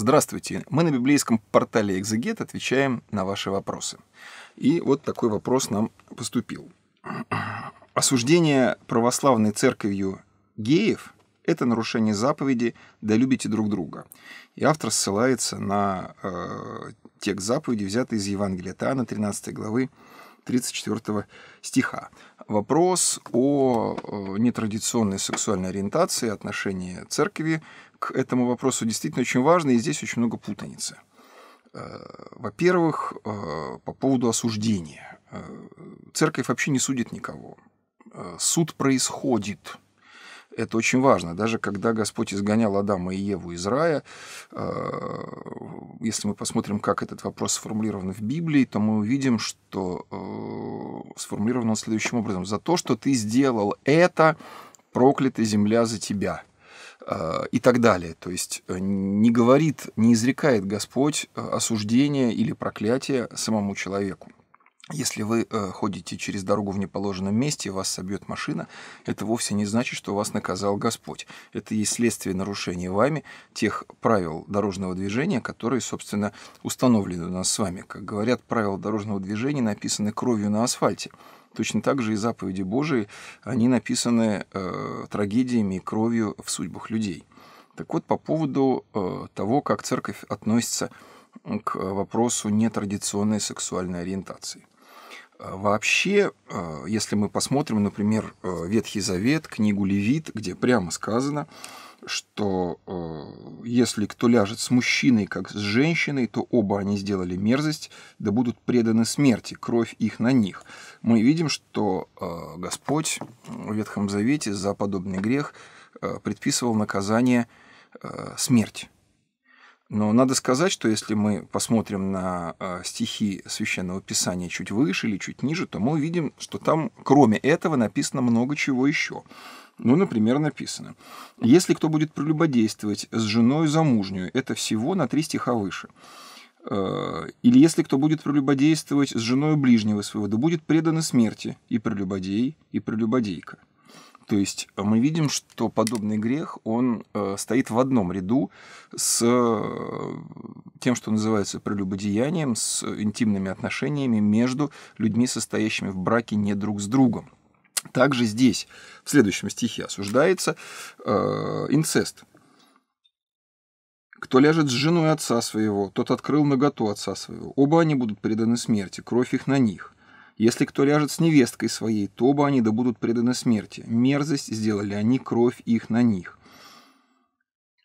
Здравствуйте, мы на библейском портале «Экзегет» отвечаем на ваши вопросы. И вот такой вопрос нам поступил. Осуждение православной церковью геев – это нарушение заповеди «Да любите друг друга». И автор ссылается на э, текст заповеди, взятый из Евангелия Таана, 13 главы, 34 стиха. Вопрос о э, нетрадиционной сексуальной ориентации, отношении церкви к этому вопросу действительно очень важный, и здесь очень много путаницы. Э, во-первых, э, по поводу осуждения. Церковь вообще не судит никого. Суд происходит – это очень важно. Даже когда Господь изгонял Адама и Еву из рая, э, если мы посмотрим, как этот вопрос сформулирован в Библии, то мы увидим, что э, сформулирован он следующим образом. «За то, что ты сделал это, проклята земля за тебя» э, и так далее. То есть не говорит, не изрекает Господь осуждение или проклятие самому человеку. Если вы э, ходите через дорогу в неположенном месте, вас собьет машина, это вовсе не значит, что вас наказал Господь. Это есть следствие нарушения вами тех правил дорожного движения, которые, собственно, установлены у нас с вами. Как говорят, правила дорожного движения написаны кровью на асфальте. Точно так же и заповеди Божии, они написаны э, трагедиями и кровью в судьбах людей. Так вот, по поводу э, того, как церковь относится к э, вопросу нетрадиционной сексуальной ориентации – а вообще, э, если мы посмотрим, например, э, Ветхий Завет, книгу Левит, где прямо сказано, что э, если кто ляжет с мужчиной, как с женщиной, то оба они сделали мерзость, да будут преданы смерти, кровь их на них. Мы видим, что Господь в Ветхом Завете за подобный грех предписывал наказание смерть. Но надо сказать, что если мы посмотрим на а, стихи священного писания чуть выше или чуть ниже, то мы увидим, что там, кроме этого, написано много чего еще. Ну, например, написано. «Если кто будет прелюбодействовать с женой замужнюю, это всего на три стиха выше. Э, или если кто будет прелюбодействовать с женой ближнего своего, да будет предано смерти и прелюбодей, и прелюбодейка». То есть э, мы видим, что подобный грех, он э, стоит в одном ряду с э, тем, что называется прелюбодеянием, с интимными отношениями между людьми, состоящими в браке не друг с другом. Также здесь, в следующем стихе, осуждается э, инцест. Кто ляжет с женой отца своего, тот открыл наготу отца своего. Оба они будут преданы смерти, кровь их на них. Если кто ляжет с невесткой своей, то оба они да будут преданы смерти. Мерзость сделали они, кровь их на них.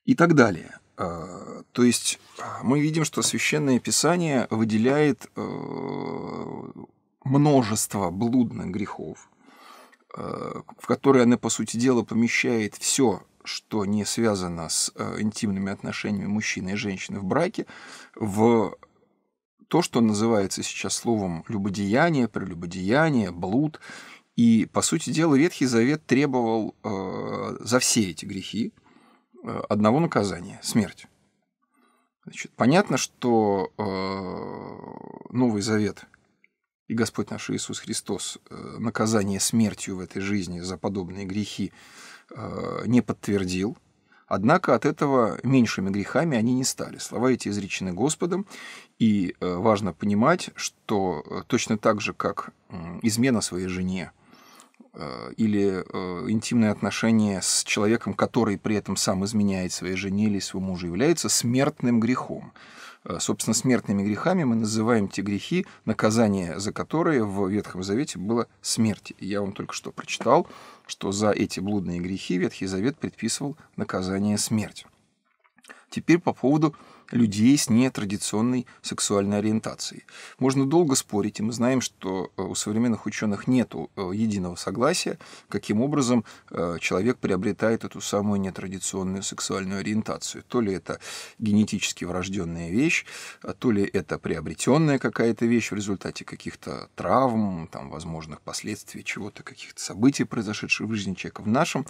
И так далее. А, то есть а, мы видим, что священное писание выделяет а, множество блудных грехов, в которые оно по сути дела, помещает все, что не связано с интимными отношениями мужчины и женщины в браке, в то, что называется сейчас словом любодеяние, прелюбодеяние, блуд. И, по сути дела, Ветхий Завет требовал э, за все эти грехи э, одного наказания – смерть. Значит, понятно, что э, Новый Завет и Господь наш Иисус Христос э, наказание смертью в этой жизни за подобные грехи э, не подтвердил – Однако от этого меньшими грехами они не стали. Слова эти изречены Господом, и э, важно понимать, что э, точно так же, как измена своей жене э, или интимные отношения с человеком, который при этом сам изменяет своей жене или своему мужу, является смертным грехом. Э, собственно, смертными грехами мы называем те грехи, наказание за которые в Ветхом Завете было смерть. Я вам только что прочитал, что за эти блудные грехи Ветхий Завет предписывал наказание смерть. Теперь по поводу людей с нетрадиционной сексуальной ориентацией. Можно долго спорить, и мы знаем, что э, у современных ученых нет э, единого согласия, каким образом э, человек приобретает эту самую нетрадиционную сексуальную ориентацию. То ли это генетически врожденная вещь, а то ли это приобретенная какая-то вещь в результате каких-то травм, там, возможных последствий чего-то, каких-то событий, произошедших в жизни человека. В нашем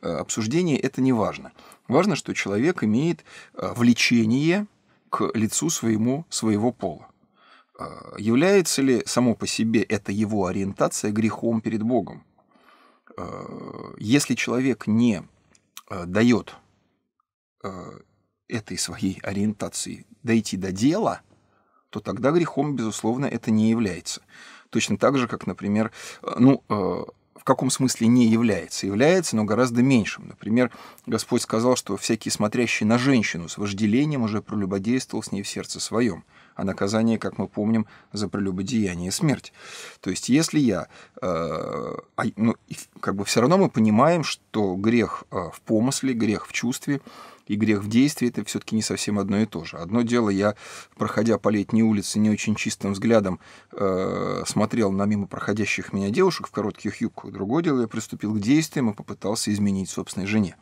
обсуждении это не важно. Важно, что человек имеет влечение к лицу своему своего пола. А, является ли само по себе это его ориентация грехом перед Богом? А, если человек не а, дает этой своей ориентации дойти до дела, то тогда грехом, безусловно, это не является. Точно так же, как, например, ну, в каком смысле не является. Является, но гораздо меньшим. Например, Господь сказал, что всякий смотрящий на женщину с вожделением уже прелюбодействовал с ней в сердце своем. А наказание, как мы помним, за прелюбодеяние – смерть. То есть, если я… Э, а, ну, как бы все равно мы понимаем, что грех э, в помысле, грех в чувстве – и грех в действии это все-таки не совсем одно и то же. Одно дело, я, проходя по летней улице не очень чистым взглядом, э, смотрел на мимо проходящих меня девушек в коротких юбках. Другое дело, я приступил к действиям и попытался изменить собственной жене.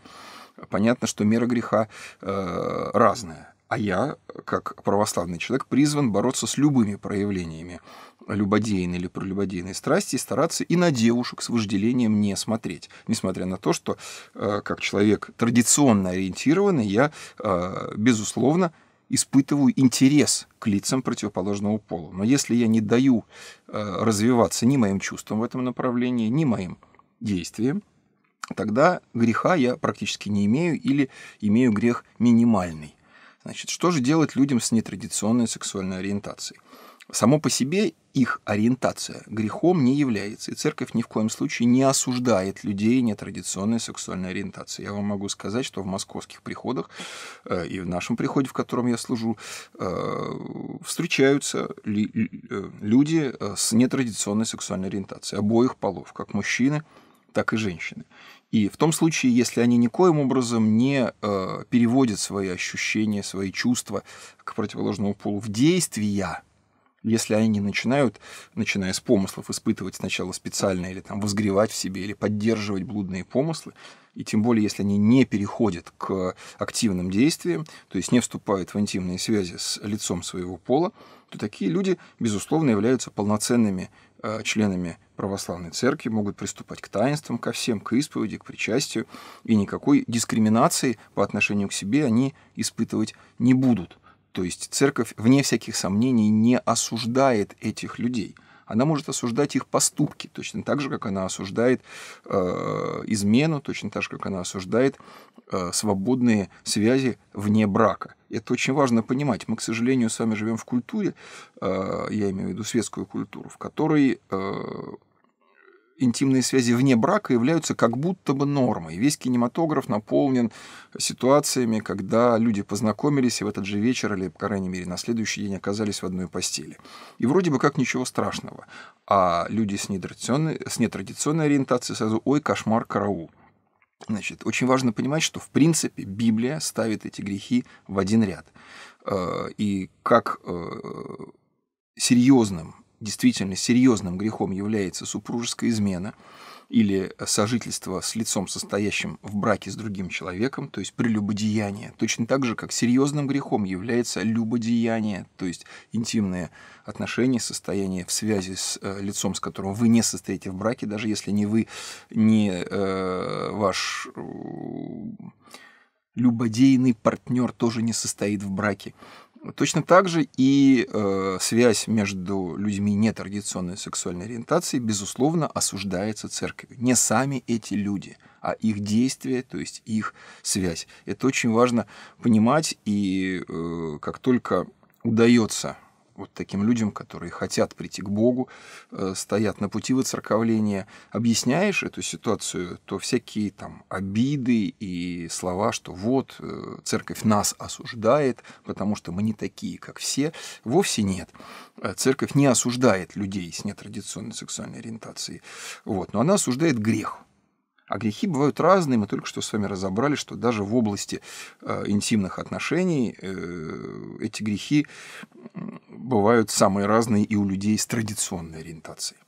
Понятно, что мера греха э, разная. А я, как православный человек, призван бороться с любыми проявлениями любодейной или пролюбодейной страсти и стараться и на девушек с вожделением не смотреть. Несмотря на то, что э, как человек традиционно ориентированный, я, э, безусловно, испытываю интерес к лицам противоположного пола. Но если я не даю э, развиваться ни моим чувствам в этом направлении, ни моим действиям, тогда греха я практически не имею или имею грех минимальный. Значит, что же делать людям с нетрадиционной сексуальной ориентацией? Само по себе их ориентация грехом не является, и церковь ни в коем случае не осуждает людей нетрадиционной сексуальной ориентации. Я вам могу сказать, что в московских приходах э, и в нашем приходе, в котором я служу, э, встречаются ли, э, люди э, с нетрадиционной сексуальной ориентацией обоих полов, как мужчины, так и женщины. И в том случае, если они никоим образом не э, переводят свои ощущения, свои чувства к противоположному полу в действия, если они не начинают, начиная с помыслов, испытывать сначала специально или там возгревать в себе, или поддерживать блудные помыслы, и тем более, если они не переходят к активным действиям, то есть не вступают в интимные связи с лицом своего пола, то такие люди, безусловно, являются полноценными э, членами православной церкви, могут приступать к таинствам, ко всем, к исповеди, к причастию, и никакой дискриминации по отношению к себе они испытывать не будут. То есть церковь, вне всяких сомнений, не осуждает этих людей – она может осуждать их поступки, точно так же, как она осуждает э, измену, точно так же, как она осуждает э, свободные связи вне брака. Это очень важно понимать. Мы, к сожалению, с вами живем в культуре, э, я имею в виду светскую культуру, в которой э, интимные связи вне брака являются как будто бы нормой. Весь кинематограф наполнен ситуациями, когда люди познакомились и в этот же вечер или, по крайней мере, на следующий день оказались в одной постели. И вроде бы как ничего страшного. А люди с нетрадиционной, с нетрадиционной ориентацией сразу «Ой, кошмар, караул». Значит, очень важно понимать, что, в принципе, Библия ставит эти грехи в один ряд. Э, и как э, серьезным действительно серьезным грехом является супружеская измена или сожительство с лицом, состоящим в браке с другим человеком, то есть прелюбодеяние, точно так же, как серьезным грехом является любодеяние, то есть интимные отношения, состояние в связи с э, лицом, с которым вы не состоите в браке, даже если не вы, не э, ваш э, любодейный партнер тоже не состоит в браке. Точно так же и э, связь между людьми нетрадиционной сексуальной ориентации, безусловно, осуждается церковью. Не сами эти люди, а их действия, то есть их связь. Это очень важно понимать, и э, как только удается вот таким людям, которые хотят прийти к Богу, э, стоят на пути выцерковления. объясняешь эту ситуацию, то всякие там обиды и слова, что вот, э, церковь нас осуждает, потому что мы не такие, как все, вовсе нет. Э, церковь не осуждает людей с нетрадиционной сексуальной ориентацией, вот, но она осуждает грех – а грехи бывают разные, мы только что с вами разобрали, что даже в области э, интимных отношений э, эти грехи бывают самые разные и у людей с традиционной ориентацией.